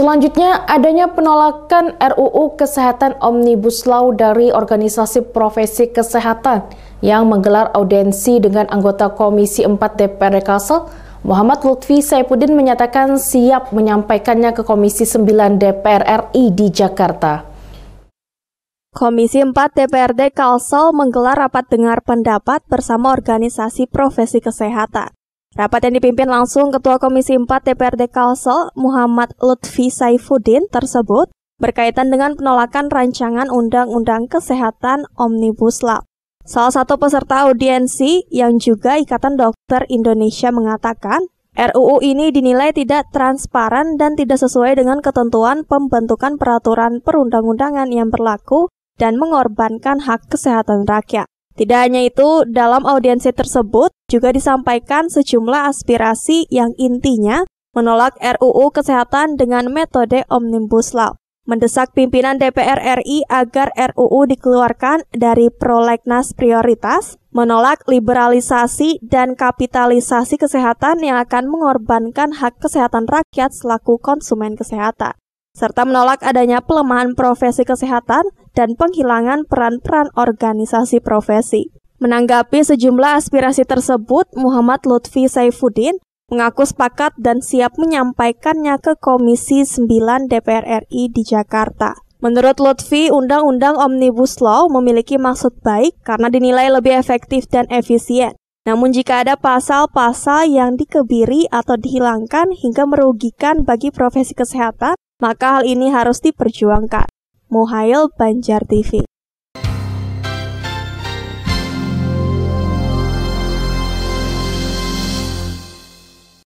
Selanjutnya, adanya penolakan RUU Kesehatan Omnibus Law dari Organisasi Profesi Kesehatan yang menggelar audiensi dengan anggota Komisi 4 DPRD Kalsel, Muhammad Lutfi Saipuddin menyatakan siap menyampaikannya ke Komisi 9 DPR RI di Jakarta. Komisi 4 DPRD Kalsel menggelar rapat dengar pendapat bersama organisasi profesi kesehatan. Rapat yang dipimpin langsung Ketua Komisi 4 DPRD Kalsel, Muhammad Lutfi Saifuddin tersebut berkaitan dengan penolakan rancangan Undang-Undang Kesehatan Omnibus Law. Salah satu peserta audiensi yang juga Ikatan Dokter Indonesia mengatakan, RUU ini dinilai tidak transparan dan tidak sesuai dengan ketentuan pembentukan peraturan perundang-undangan yang berlaku dan mengorbankan hak kesehatan rakyat. Tidak hanya itu, dalam audiensi tersebut juga disampaikan sejumlah aspirasi yang intinya menolak RUU Kesehatan dengan metode Omnibus Law, mendesak pimpinan DPR RI agar RUU dikeluarkan dari prolegnas prioritas, menolak liberalisasi dan kapitalisasi kesehatan yang akan mengorbankan hak kesehatan rakyat selaku konsumen kesehatan serta menolak adanya pelemahan profesi kesehatan dan penghilangan peran-peran organisasi profesi. Menanggapi sejumlah aspirasi tersebut, Muhammad Lutfi Saifuddin mengaku sepakat dan siap menyampaikannya ke Komisi 9 DPR RI di Jakarta. Menurut Lutfi, Undang-Undang Omnibus Law memiliki maksud baik karena dinilai lebih efektif dan efisien. Namun jika ada pasal-pasal yang dikebiri atau dihilangkan hingga merugikan bagi profesi kesehatan, maka hal ini harus diperjuangkan. Muhail Banjar TV